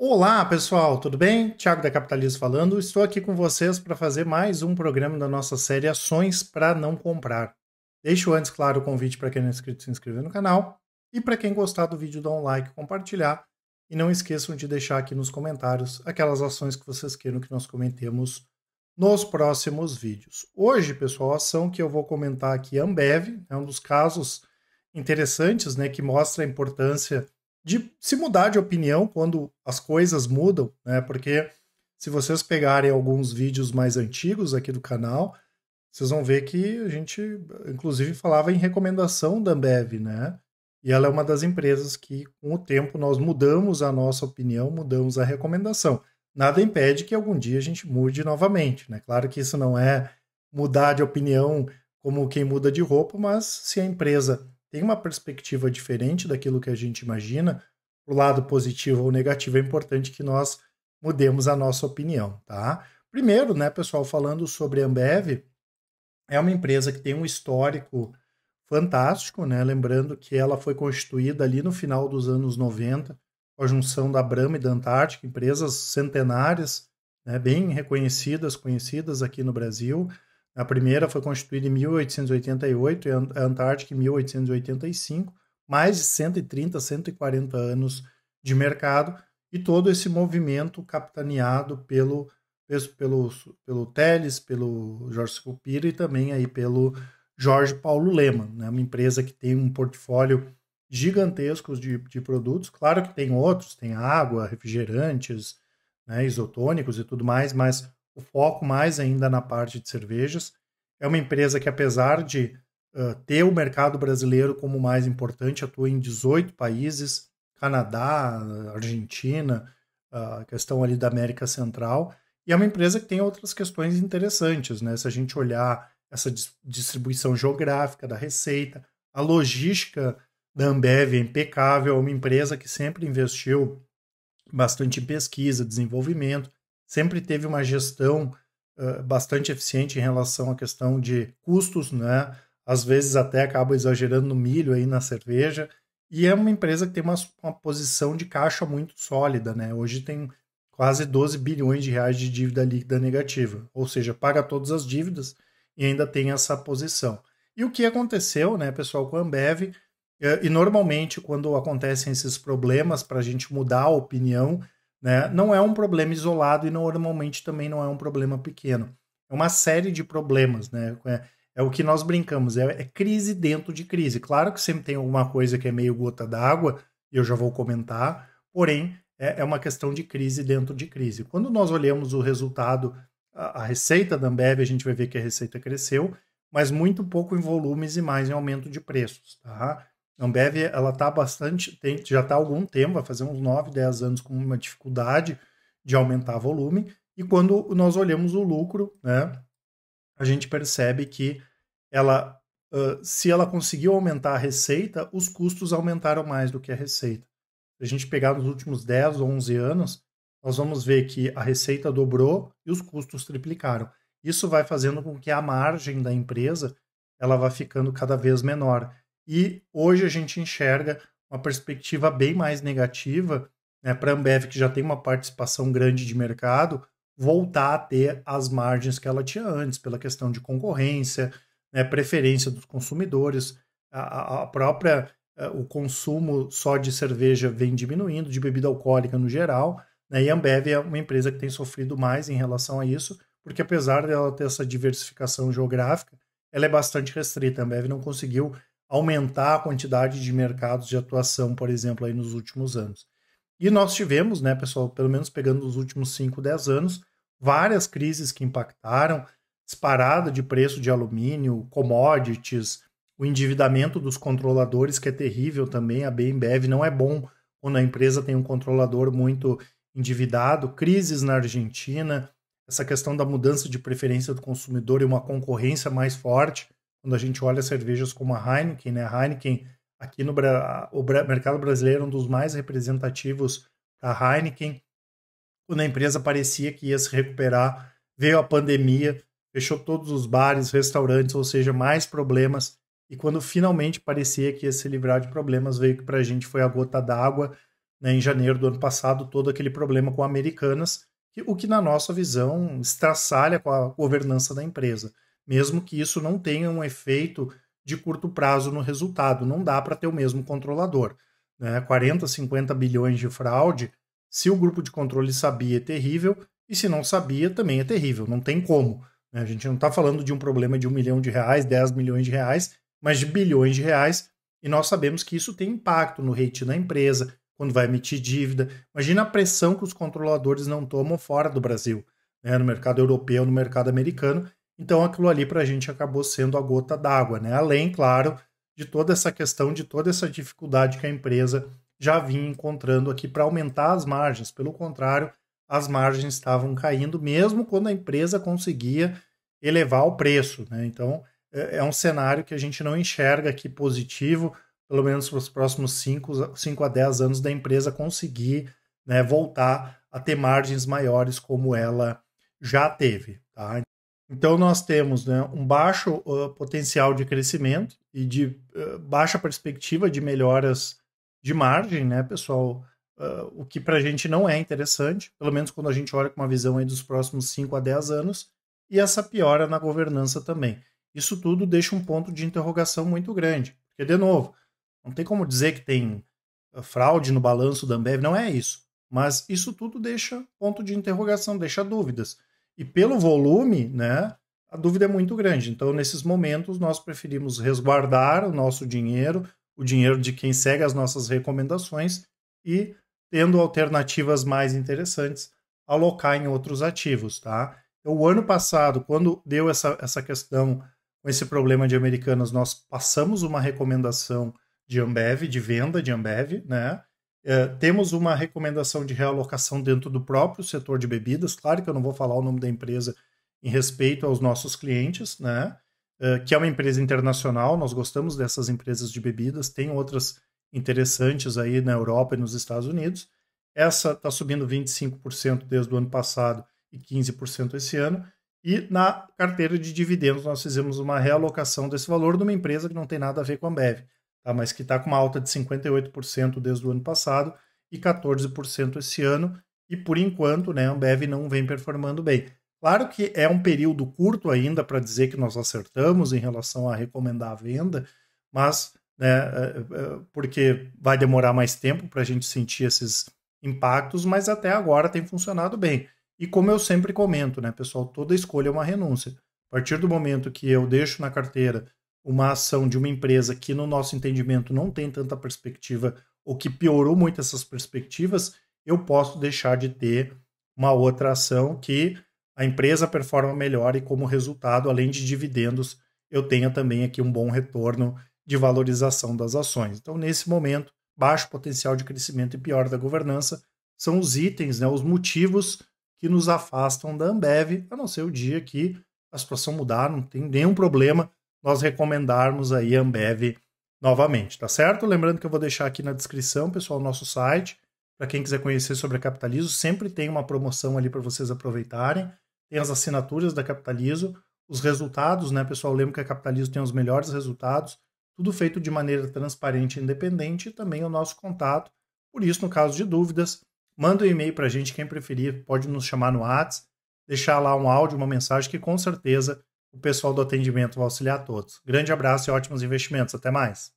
Olá, pessoal, tudo bem? Tiago da Capitalismo falando. Estou aqui com vocês para fazer mais um programa da nossa série Ações para não comprar. Deixo antes, claro, o convite para quem não é inscrito se inscrever no canal e para quem gostar do vídeo dar um like, compartilhar e não esqueçam de deixar aqui nos comentários aquelas ações que vocês queiram que nós comentemos nos próximos vídeos. Hoje, pessoal, a ação que eu vou comentar aqui é Ambev, é um dos casos interessantes, né, que mostra a importância de se mudar de opinião quando as coisas mudam, né? Porque se vocês pegarem alguns vídeos mais antigos aqui do canal, vocês vão ver que a gente, inclusive, falava em recomendação da Ambev, né? E ela é uma das empresas que, com o tempo, nós mudamos a nossa opinião, mudamos a recomendação. Nada impede que algum dia a gente mude novamente, né? Claro que isso não é mudar de opinião como quem muda de roupa, mas se a empresa tem uma perspectiva diferente daquilo que a gente imagina, o lado positivo ou negativo, é importante que nós mudemos a nossa opinião, tá? Primeiro, né, pessoal, falando sobre a Ambev, é uma empresa que tem um histórico fantástico, né? Lembrando que ela foi constituída ali no final dos anos 90, com a junção da Brahma e da Antártica, empresas centenárias, né, bem reconhecidas, conhecidas aqui no Brasil. A primeira foi constituída em 1888 e a Antártica em 1885, mais de 130, 140 anos de mercado e todo esse movimento capitaneado pelo pelo, pelo Teles, pelo Jorge Scupira e também aí pelo Jorge Paulo Leman, né? uma empresa que tem um portfólio gigantesco de, de produtos. Claro que tem outros, tem água, refrigerantes, né, isotônicos e tudo mais, mas o foco mais ainda na parte de cervejas. É uma empresa que, apesar de uh, ter o mercado brasileiro como mais importante, atua em 18 países, Canadá, Argentina, a uh, questão ali da América Central. E é uma empresa que tem outras questões interessantes, né? Se a gente olhar essa distribuição geográfica da receita, a logística da Ambev é impecável, é uma empresa que sempre investiu bastante em pesquisa, desenvolvimento sempre teve uma gestão uh, bastante eficiente em relação à questão de custos, né? Às vezes até acaba exagerando no milho aí na cerveja. E é uma empresa que tem uma, uma posição de caixa muito sólida, né? Hoje tem quase 12 bilhões de reais de dívida líquida negativa, ou seja, paga todas as dívidas e ainda tem essa posição. E o que aconteceu, né, pessoal, com a Ambev, e normalmente quando acontecem esses problemas para a gente mudar a opinião, né? Não é um problema isolado e normalmente também não é um problema pequeno. É uma série de problemas, né? É, é o que nós brincamos, é, é, crise dentro de crise. Claro que sempre tem alguma coisa que é meio gota d'água, e eu já vou comentar, porém é, é, uma questão de crise dentro de crise. Quando nós olhamos o resultado, a, a receita da Ambev, a gente vai ver que a receita cresceu, mas muito pouco em volumes e mais em aumento de preços. Tá? Ambev, ela tá bastante, tem, já está há algum tempo, vai fazer uns 9, 10 anos com uma dificuldade de aumentar volume. E quando nós olhamos o lucro, né, a gente percebe que ela, uh, se ela conseguiu aumentar a receita, os custos aumentaram mais do que a receita. Se a gente pegar nos últimos 10 ou 11 anos, nós vamos ver que a receita dobrou e os custos triplicaram. Isso vai fazendo com que a margem da empresa ela vá ficando cada vez menor. E hoje a gente enxerga uma perspectiva bem mais negativa né, para a Ambev, que já tem uma participação grande de mercado, voltar a ter as margens que ela tinha antes, pela questão de concorrência, né, preferência dos consumidores, a, a própria eh, o consumo só de cerveja vem diminuindo, de bebida alcoólica no geral, né, e a Ambev é uma empresa que tem sofrido mais em relação a isso, porque apesar dela ter essa diversificação geográfica, ela é bastante restrita. A Ambev não conseguiu aumentar a quantidade de mercados de atuação, por exemplo, aí nos últimos anos. E nós tivemos, né, pessoal, pelo menos pegando os últimos 5, 10 anos, várias crises que impactaram, disparada de preço de alumínio, commodities, o endividamento dos controladores, que é terrível também, a BMBev não é bom quando a empresa tem um controlador muito endividado, crises na Argentina, essa questão da mudança de preferência do consumidor e uma concorrência mais forte quando a gente olha cervejas como a Heineken, né? A Heineken aqui no o mercado brasileiro é um dos mais representativos da Heineken. Quando a empresa parecia que ia se recuperar, veio a pandemia, fechou todos os bares, restaurantes, ou seja, mais problemas. E quando finalmente parecia que ia se livrar de problemas, veio que para a gente foi a gota d'água. Né, em janeiro do ano passado, todo aquele problema com Americanas, o que, na nossa visão, estraçalha com a governança da empresa mesmo que isso não tenha um efeito de curto prazo no resultado. Não dá para ter o mesmo controlador. Né? 40, 50 bilhões de fraude, se o grupo de controle sabia, é terrível, e se não sabia, também é terrível. Não tem como. Né? A gente não está falando de um problema de um milhão de reais, 10 milhões de reais, mas de bilhões de reais, e nós sabemos que isso tem impacto no rate da empresa, quando vai emitir dívida. Imagina a pressão que os controladores não tomam fora do Brasil, né? no mercado europeu, no mercado americano, então aquilo ali para a gente acabou sendo a gota d'água, né? Além, claro, de toda essa questão, de toda essa dificuldade que a empresa já vinha encontrando aqui para aumentar as margens. Pelo contrário, as margens estavam caindo mesmo quando a empresa conseguia elevar o preço, né? Então é, é um cenário que a gente não enxerga aqui positivo, pelo menos para os próximos 5 a 10 anos da empresa conseguir né, voltar a ter margens maiores como ela já teve. Tá? Então nós temos né, um baixo uh, potencial de crescimento e de uh, baixa perspectiva de melhoras de margem, né, pessoal? Uh, o que para a gente não é interessante, pelo menos quando a gente olha com uma visão aí dos próximos 5 a 10 anos, e essa piora na governança também. Isso tudo deixa um ponto de interrogação muito grande. Porque, de novo, não tem como dizer que tem uh, fraude no balanço da Ambev, não é isso. Mas isso tudo deixa ponto de interrogação, deixa dúvidas. E pelo volume, né, a dúvida é muito grande. Então, nesses momentos, nós preferimos resguardar o nosso dinheiro, o dinheiro de quem segue as nossas recomendações e, tendo alternativas mais interessantes, alocar em outros ativos, tá? Então, o ano passado, quando deu essa, essa questão com esse problema de americanas, nós passamos uma recomendação de Ambev, de venda de Ambev, né? É, temos uma recomendação de realocação dentro do próprio setor de bebidas. Claro que eu não vou falar o nome da empresa em respeito aos nossos clientes, né? É, que é uma empresa internacional, nós gostamos dessas empresas de bebidas, tem outras interessantes aí na Europa e nos Estados Unidos. Essa está subindo 25% desde o ano passado e 15% esse ano. E na carteira de dividendos nós fizemos uma realocação desse valor de uma empresa que não tem nada a ver com a Ambev tá? mas que está com uma alta de 58% desde o ano passado e 14% esse ano. E por enquanto, né, a Ambev não vem performando bem. Claro que é um período curto ainda para dizer que nós acertamos em relação a recomendar a venda, mas né, é, é, porque vai demorar mais tempo para a gente sentir esses impactos, mas até agora tem funcionado bem. E como eu sempre comento, né, pessoal, toda escolha é uma renúncia. A partir do momento que eu deixo na carteira uma ação de uma empresa que, no nosso entendimento, não tem tanta perspectiva ou que piorou muito essas perspectivas, eu posso deixar de ter uma outra ação que a empresa performa melhor e, como resultado, além de dividendos, eu tenha também aqui um bom retorno de valorização das ações. Então, nesse momento, baixo potencial de crescimento e pior da governança são os itens, né, os motivos que nos afastam da Ambev, a não ser o dia que a situação mudar, não tem nenhum problema nós recomendarmos aí a Ambev novamente, tá certo? Lembrando que eu vou deixar aqui na descrição, pessoal, o nosso site, para quem quiser conhecer sobre a Capitalizo, sempre tem uma promoção ali para vocês aproveitarem. Tem as assinaturas da Capitalizo, os resultados, né, pessoal? Lembro que a Capitalizo tem os melhores resultados, tudo feito de maneira transparente e independente, e também o nosso contato. Por isso, no caso de dúvidas, manda um e-mail para a gente, quem preferir, pode nos chamar no WhatsApp, deixar lá um áudio, uma mensagem, que com certeza o pessoal do atendimento vai auxiliar todos. Grande abraço e ótimos investimentos. Até mais.